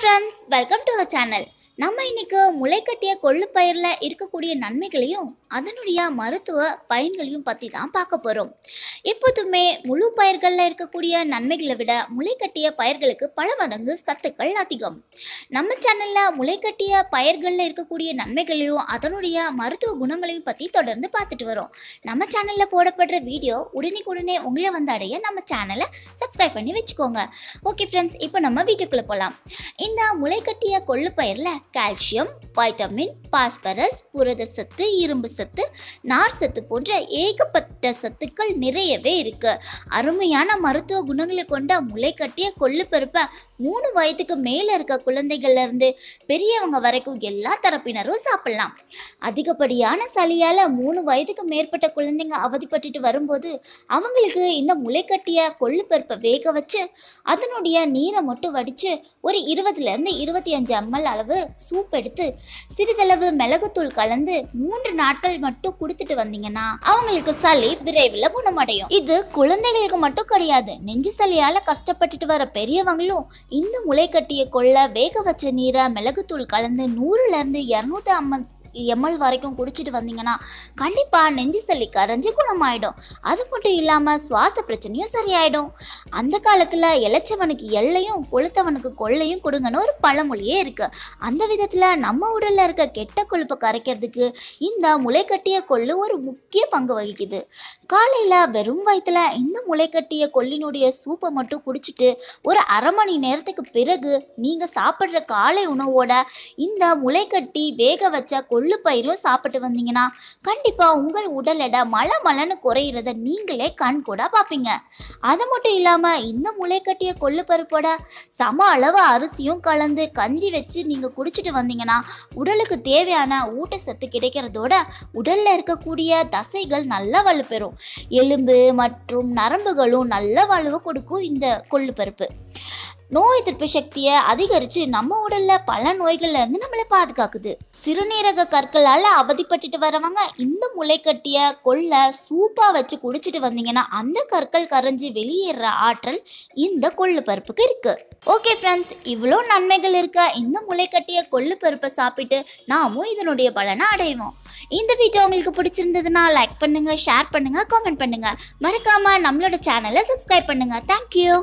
friends, welcome to our channel. நம்ம இன்னைக்கு முளைக்கட்டிய கொள்ளுப்பயிரில் இருக்கக்கூடிய நன்மைகளையும் அதனுடைய மருத்துவ பயன்களையும் பற்றி தான் பார்க்க போகிறோம் எப்போதுமே முழு பயிர்களில் இருக்கக்கூடிய நன்மைகளை விட முளைக்கட்டிய பயிர்களுக்கு பல மடங்கு சத்துக்கள் அதிகம் நம்ம சேனலில் முளைக்கட்டிய பயிர்களில் இருக்கக்கூடிய நன்மைகளையும் அதனுடைய மருத்துவ குணங்களையும் பற்றி தொடர்ந்து பார்த்துட்டு வரோம் நம்ம சேனலில் போடப்படுற வீடியோ உடனே உங்களை வந்து அடைய நம்ம சேனலை சப்ஸ்கிரைப் பண்ணி வச்சுக்கோங்க ஓகே ஃப்ரெண்ட்ஸ் இப்போ நம்ம வீட்டுக்குள்ளே போகலாம் இந்த முளைக்கட்டிய கொள்ளு பயிரில் கால்சியம் வைட்டமின் பாஸ்பரஸ் புரத சத்து இரும்பு சத்து நார் சத்து போன்ற ஏகப்பட்ட சத்துக்கள் நிறையவே இருக்கு அருமையான மருத்துவ குணங்களை கொண்ட முளை கட்டிய கொள்ளு மூணு வயதுக்கு மேலே இருக்க குழந்தைகள்ல இருந்து பெரியவங்க வரைக்கும் எல்லா தரப்பினரும் சாப்பிடலாம் அதிகப்படியான சளியால் மூணு வயதுக்கு மேற்பட்ட குழந்தைங்க அவதிப்பட்டுட்டு வரும்போது அவங்களுக்கு இந்த முளைக்கட்டிய கொள்ளு பருப்பை வேக வச்சு அதனுடைய நீரை மட்டும் வடித்து ஒரு இருபதுலேருந்து இருபத்தி அஞ்சு எம்எல் அளவு சூப் எடுத்து சிறிதளவு மிளகுத்தூள் கலந்து மூன்று நாட்கள் மட்டும் கொடுத்துட்டு வந்தீங்கன்னா அவங்களுக்கு சளி விரைவில் குணமடையும் இது குழந்தைகளுக்கு மட்டும் கிடையாது நெஞ்சு சளியால கஷ்டப்பட்டுட்டு வர பெரியவங்களும் இந்த முளை கட்டிய கொள்ள வேக வச்ச நீரை மிளகுத்தூள் கலந்து நூறுல இருந்து இரநூத்தி ஐம்பது எம்எல் வரைக்கும் குடிச்சிட்டு வந்தீங்கன்னா கண்டிப்பாக நெஞ்சு சளி கரைஞ்சி குணமாயிடும் அது மட்டும் இல்லாமல் சுவாச பிரச்சனையும் சரியாயிடும் அந்த காலத்தில் இளைச்சவனுக்கு எல்லையும் கொளுத்தவனுக்கு கொள்ளையும் கொடுங்கன்னு ஒரு பழமொழியே இருக்குது அந்த விதத்தில் நம்ம உடலில் இருக்க கெட்ட கொழுப்பை கரைக்கிறதுக்கு இந்த முளைக்கட்டிய கொள்ளு ஒரு முக்கிய பங்கு வகிக்குது காலையில் வெறும் வயிற்றுல இந்த முளைக்கட்டிய கொள்ளினுடைய சூப்பை மட்டும் குடிச்சிட்டு ஒரு அரை மணி நேரத்துக்கு பிறகு நீங்கள் சாப்பிட்ற காலை உணவோட இந்த முளைக்கட்டி வேக வச்ச கொள்ளு பயிரும் சாப்பிட்டு வந்தீங்கன்னா கண்டிப்பாக உங்கள் உடல் எடை மழை மலைன்னு குறையிறத நீங்களே கண் கூட பார்ப்பீங்க அது மட்டும் இல்லாமல் இல்லாம இந்த முளைக்கட்டிய கொள்ளு பருப்போட சம அளவு அரிசியும் கலந்து கஞ்சி வச்சு நீங்க குடிச்சிட்டு வந்தீங்கன்னா உடலுக்கு தேவையான ஊட்டச்சத்து கிடைக்கிறதோட உடல்ல இருக்கக்கூடிய தசைகள் நல்லா வலுப்பெறும் எலும்பு மற்றும் நரம்புகளும் நல்ல வலுவை கொடுக்கும் இந்த கொள்ளு பருப்பு நோய் எதிர்ப்பு சக்தியை அதிகரித்து நம்ம உடலில் பல நோய்கள்லேருந்து நம்மளை பாதுகாக்குது சிறுநீரக கற்களால் அவதிப்பட்டுட்டு வரவங்க இந்த முளைக்கட்டிய கொள்ளை சூப்பாக வச்சு குடிச்சிட்டு வந்தீங்கன்னா அந்த கற்கள் கரைஞ்சி வெளியேற ஆற்றல் இந்த கொள்ளு பருப்புக்கு இருக்குது ஓகே ஃப்ரெண்ட்ஸ் இவ்வளோ நன்மைகள் இருக்க இந்த முளைக்கட்டிய கொள்ளு பருப்பை சாப்பிட்டு நாமும் இதனுடைய பலனை அடைவோம் இந்த வீடியோ உங்களுக்கு பிடிச்சிருந்ததுன்னா லைக் பண்ணுங்கள் ஷேர் பண்ணுங்கள் கமெண்ட் பண்ணுங்கள் மறக்காமல் நம்மளோட சேனலை சப்ஸ்கிரைப் பண்ணுங்கள் தேங்க்யூ